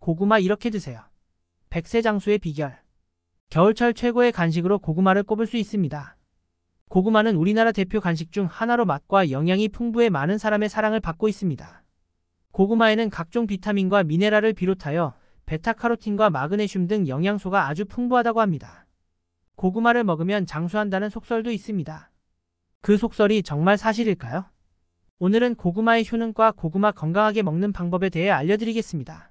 고구마 이렇게 드세요. 백세장수의 비결 겨울철 최고의 간식으로 고구마를 꼽을 수 있습니다. 고구마는 우리나라 대표 간식 중 하나로 맛과 영양이 풍부해 많은 사람의 사랑을 받고 있습니다. 고구마에는 각종 비타민과 미네랄을 비롯하여 베타카로틴과 마그네슘 등 영양소가 아주 풍부하다고 합니다. 고구마를 먹으면 장수한다는 속설도 있습니다. 그 속설이 정말 사실일까요? 오늘은 고구마의 효능과 고구마 건강하게 먹는 방법에 대해 알려드리겠습니다.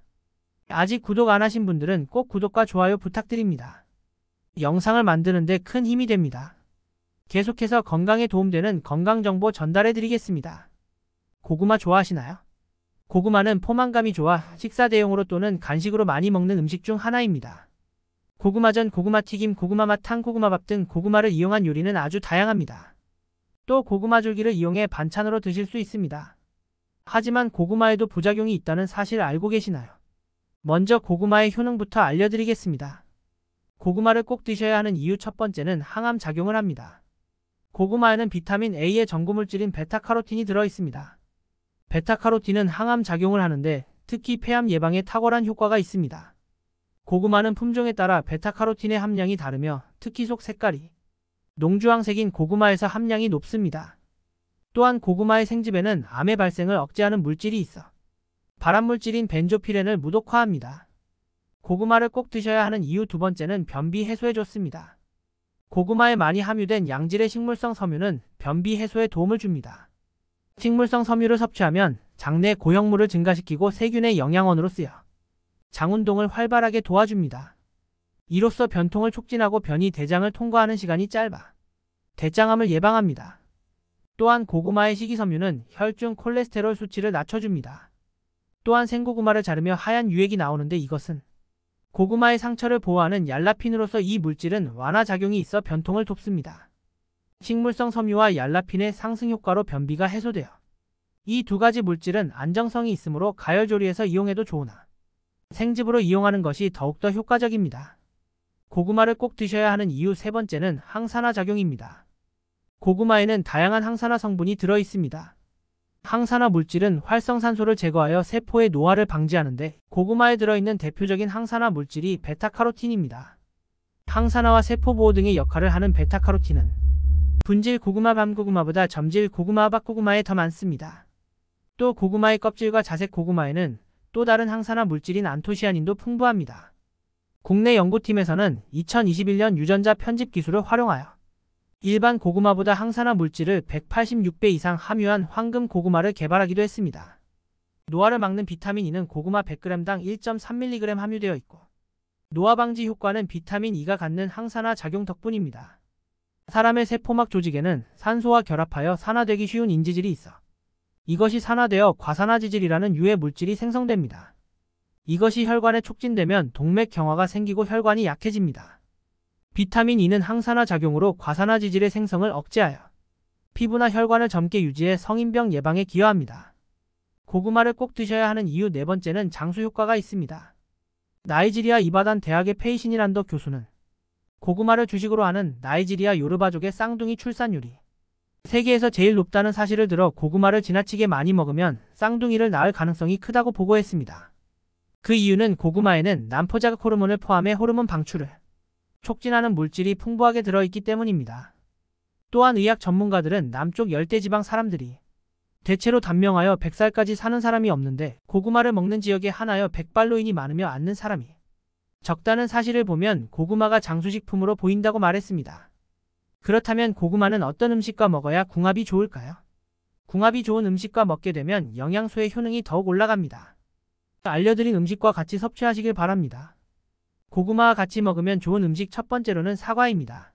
아직 구독 안 하신 분들은 꼭 구독과 좋아요 부탁드립니다. 영상을 만드는데 큰 힘이 됩니다. 계속해서 건강에 도움되는 건강정보 전달해드리겠습니다. 고구마 좋아하시나요? 고구마는 포만감이 좋아 식사 대용으로 또는 간식으로 많이 먹는 음식 중 하나입니다. 고구마전, 고구마튀김, 고구마맛탕, 고구마밥 등 고구마를 이용한 요리는 아주 다양합니다. 또 고구마 줄기를 이용해 반찬으로 드실 수 있습니다. 하지만 고구마에도 부작용이 있다는 사실 알고 계시나요? 먼저 고구마의 효능부터 알려드리겠습니다. 고구마를 꼭 드셔야 하는 이유 첫 번째는 항암 작용을 합니다. 고구마에는 비타민 A의 전구물질인 베타카로틴이 들어있습니다. 베타카로틴은 항암 작용을 하는데 특히 폐암 예방에 탁월한 효과가 있습니다. 고구마는 품종에 따라 베타카로틴의 함량이 다르며 특히 속 색깔이 농주황색인 고구마에서 함량이 높습니다. 또한 고구마의 생집에는 암의 발생을 억제하는 물질이 있어 발암물질인 벤조피렌을 무독화합니다. 고구마를 꼭 드셔야 하는 이유 두 번째는 변비 해소에 좋습니다. 고구마에 많이 함유된 양질의 식물성 섬유는 변비 해소에 도움을 줍니다. 식물성 섬유를 섭취하면 장내 고형물을 증가시키고 세균의 영양원으로 쓰여 장운동을 활발하게 도와줍니다. 이로써 변통을 촉진하고 변이 대장을 통과하는 시간이 짧아 대장암을 예방합니다. 또한 고구마의 식이섬유는 혈중 콜레스테롤 수치를 낮춰줍니다. 또한 생고구마를 자르며 하얀 유액이 나오는데 이것은 고구마의 상처를 보호하는 얄라핀으로서 이 물질은 완화 작용이 있어 변통을 돕습니다. 식물성 섬유와 얄라핀의 상승 효과로 변비가 해소되어 이 두 가지 물질은 안정성이 있으므로 가열조리에서 이용해도 좋으나 생즙으로 이용하는 것이 더욱더 효과적입니다. 고구마를 꼭 드셔야 하는 이유 세 번째는 항산화 작용입니다. 고구마에는 다양한 항산화 성분이 들어있습니다. 항산화 물질은 활성산소를 제거하여 세포의 노화를 방지하는데 고구마에 들어있는 대표적인 항산화 물질이 베타카로틴입니다. 항산화와 세포보호 등의 역할을 하는 베타카로틴은 분질 고구마 밤고구마보다 점질 고구마 밥고구마에더 많습니다. 또 고구마의 껍질과 자색 고구마에는 또 다른 항산화 물질인 안토시아닌도 풍부합니다. 국내 연구팀에서는 2021년 유전자 편집 기술을 활용하여 일반 고구마보다 항산화 물질을 186배 이상 함유한 황금 고구마를 개발하기도 했습니다. 노화를 막는 비타민 E는 고구마 100g당 1.3mg 함유되어 있고 노화 방지 효과는 비타민 E가 갖는 항산화 작용 덕분입니다. 사람의 세포막 조직에는 산소와 결합하여 산화되기 쉬운 인지질이 있어 이것이 산화되어 과산화지질이라는 유해 물질이 생성됩니다. 이것이 혈관에 촉진되면 동맥 경화가 생기고 혈관이 약해집니다. 비타민 E는 항산화 작용으로 과산화 지질의 생성을 억제하여 피부나 혈관을 젊게 유지해 성인병 예방에 기여합니다. 고구마를 꼭 드셔야 하는 이유 네 번째는 장수 효과가 있습니다. 나이지리아 이바단 대학의 페이신이란도 교수는 고구마를 주식으로 하는 나이지리아 요르바족의 쌍둥이 출산율이 세계에서 제일 높다는 사실을 들어 고구마를 지나치게 많이 먹으면 쌍둥이를 낳을 가능성이 크다고 보고했습니다. 그 이유는 고구마에는 난포자극 호르몬을 포함해 호르몬 방출을 촉진하는 물질이 풍부하게 들어있기 때문입니다. 또한 의학 전문가들은 남쪽 열대지방 사람들이 대체로 단명하여 100살까지 사는 사람이 없는데 고구마를 먹는 지역에 한하여 백발로인이 많으며 앉는 사람이 적다는 사실을 보면 고구마가 장수식품으로 보인다고 말했습니다. 그렇다면 고구마는 어떤 음식과 먹어야 궁합이 좋을까요? 궁합이 좋은 음식과 먹게 되면 영양소의 효능이 더욱 올라갑니다. 알려드린 음식과 같이 섭취하시길 바랍니다. 고구마와 같이 먹으면 좋은 음식 첫 번째로는 사과입니다.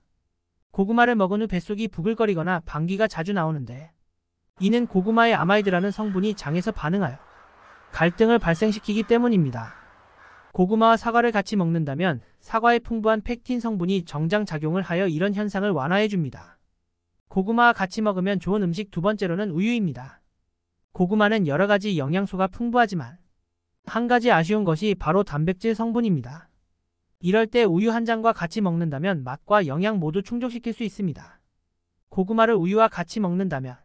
고구마를 먹은 후 뱃속이 부글거리거나 방귀가 자주 나오는데 이는 고구마의 아마이드라는 성분이 장에서 반응하여 갈등을 발생시키기 때문입니다. 고구마와 사과를 같이 먹는다면 사과의 풍부한 팩틴 성분이 정장작용을 하여 이런 현상을 완화해줍니다. 고구마와 같이 먹으면 좋은 음식 두 번째로는 우유입니다. 고구마는 여러 가지 영양소가 풍부하지만 한 가지 아쉬운 것이 바로 단백질 성분입니다. 이럴 때 우유 한 잔과 같이 먹는다면 맛과 영양 모두 충족시킬 수 있습니다. 고구마를 우유와 같이 먹는다면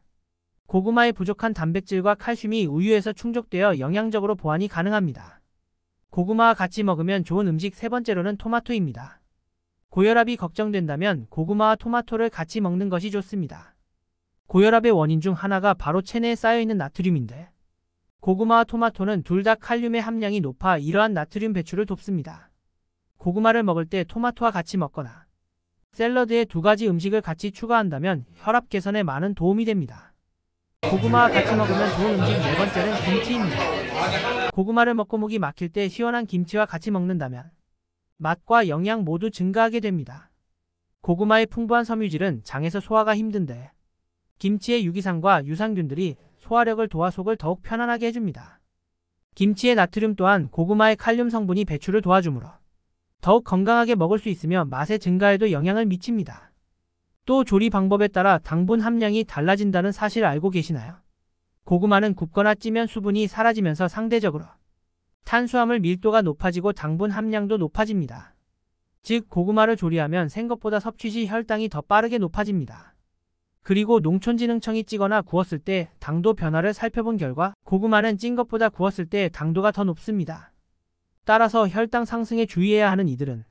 고구마의 부족한 단백질과 칼슘이 우유에서 충족되어 영양적으로 보완이 가능합니다. 고구마와 같이 먹으면 좋은 음식 세 번째로는 토마토입니다. 고혈압이 걱정된다면 고구마와 토마토를 같이 먹는 것이 좋습니다. 고혈압의 원인 중 하나가 바로 체내에 쌓여있는 나트륨인데 고구마와 토마토는 둘 다 칼륨의 함량이 높아 이러한 나트륨 배출을 돕습니다. 고구마를 먹을 때 토마토와 같이 먹거나 샐러드에 두 가지 음식을 같이 추가한다면 혈압 개선에 많은 도움이 됩니다. 고구마와 같이 먹으면 좋은 음식 네 번째는 김치입니다. 고구마를 먹고 목이 막힐 때 시원한 김치와 같이 먹는다면 맛과 영양 모두 증가하게 됩니다. 고구마의 풍부한 섬유질은 장에서 소화가 힘든데 김치의 유기산과 유산균들이 소화력을 도와 속을 더욱 편안하게 해줍니다. 김치의 나트륨 또한 고구마의 칼륨 성분이 배출을 도와주므로 더욱 건강하게 먹을 수 있으며 맛의 증가에도 영향을 미칩니다. 또 조리 방법에 따라 당분 함량이 달라진다는 사실 알고 계시나요? 고구마는 굽거나 찌면 수분이 사라지면서 상대적으로 탄수화물 밀도가 높아지고 당분 함량도 높아집니다. 즉 고구마를 조리하면 생것보다 섭취 시 혈당이 더 빠르게 높아집니다. 그리고 농촌진흥청이 찌거나 구웠을 때 당도 변화를 살펴본 결과 고구마는 찐 것보다 구웠을 때 당도가 더 높습니다. 따라서 혈당 상승에 주의해야 하는 이들은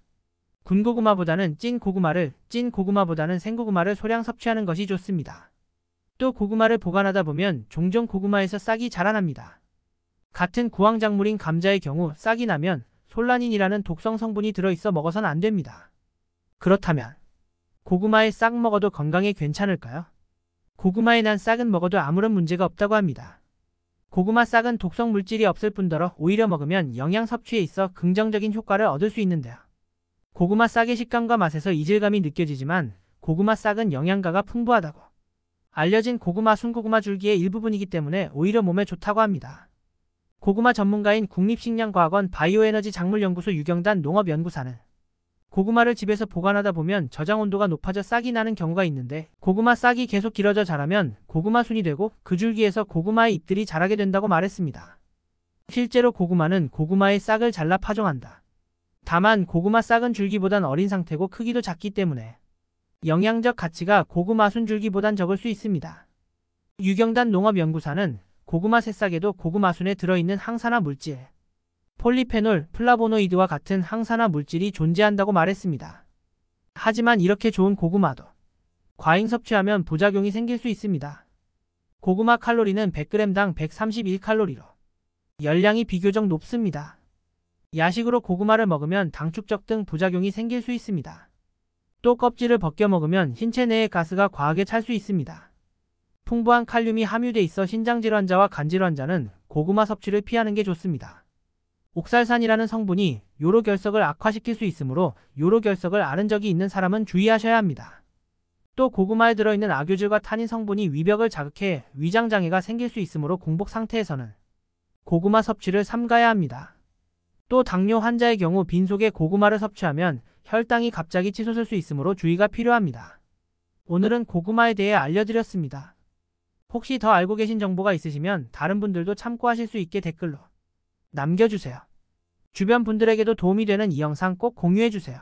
군고구마보다는 찐 고구마를, 찐 고구마보다는 생고구마를 소량 섭취하는 것이 좋습니다. 또 고구마를 보관하다 보면 종종 고구마에서 싹이 자라납니다. 같은 구황작물인 감자의 경우 싹이 나면 솔라닌이라는 독성 성분이 들어있어 먹어선 안 됩니다. 그렇다면 고구마에싹 먹어도 건강에 괜찮을까요? 고구마에 난 싹은 먹어도 아무런 문제가 없다고 합니다. 고구마 싹은 독성 물질이 없을 뿐더러 오히려 먹으면 영양 섭취에 있어 긍정적인 효과를 얻을 수 있는데요. 고구마 싹의 식감과 맛에서 이질감이 느껴지지만 고구마 싹은 영양가가 풍부하다고 알려진 고구마 순고구마 줄기의 일부분이기 때문에 오히려 몸에 좋다고 합니다. 고구마 전문가인 국립식량과학원 바이오에너지 작물연구소 유경단 농업연구사는 고구마를 집에서 보관하다 보면 저장 온도가 높아져 싹이 나는 경우가 있는데 고구마 싹이 계속 길어져 자라면 고구마 순이 되고 그 줄기에서 고구마의 잎들이 자라게 된다고 말했습니다. 실제로 고구마는 고구마의 싹을 잘라 파종한다. 다만 고구마 싹은 줄기보단 어린 상태고 크기도 작기 때문에 영양적 가치가 고구마 순 줄기보단 적을 수 있습니다. 유경단 농업연구사는 고구마 새싹에도 고구마 순에 들어있는 항산화 물질, 폴리페놀, 플라보노이드와 같은 항산화 물질이 존재한다고 말했습니다. 하지만 이렇게 좋은 고구마도 과잉 섭취하면 부작용이 생길 수 있습니다. 고구마 칼로리는 100g당 131칼로리로 열량이 비교적 높습니다. 야식으로 고구마를 먹으면 당축적 등 부작용이 생길 수 있습니다. 또 껍질을 벗겨 먹으면 신체 내의 가스가 과하게 찰 수 있습니다. 풍부한 칼륨이 함유돼 있어 신장질환자와 간질환자는 고구마 섭취를 피하는 게 좋습니다. 옥살산이라는 성분이 요로 결석을 악화시킬 수 있으므로 요로 결석을 앓은 적이 있는 사람은 주의하셔야 합니다. 또 고구마에 들어있는 아교질과 탄닌 성분이 위벽을 자극해 위장장애가 생길 수 있으므로 공복 상태에서는 고구마 섭취를 삼가야 합니다. 또 당뇨 환자의 경우 빈속에 고구마를 섭취하면 혈당이 갑자기 치솟을 수 있으므로 주의가 필요합니다. 오늘은 고구마에 대해 알려드렸습니다. 혹시 더 알고 계신 정보가 있으시면 다른 분들도 참고하실 수 있게 댓글로 남겨주세요. 주변 분들에게도 도움이 되는 이 영상 꼭 공유해주세요.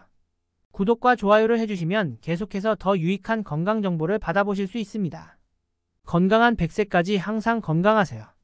구독과 좋아요를 해주시면 계속해서 더 유익한 건강 정보를 받아보실 수 있습니다. 건강한 백세까지 항상 건강하세요.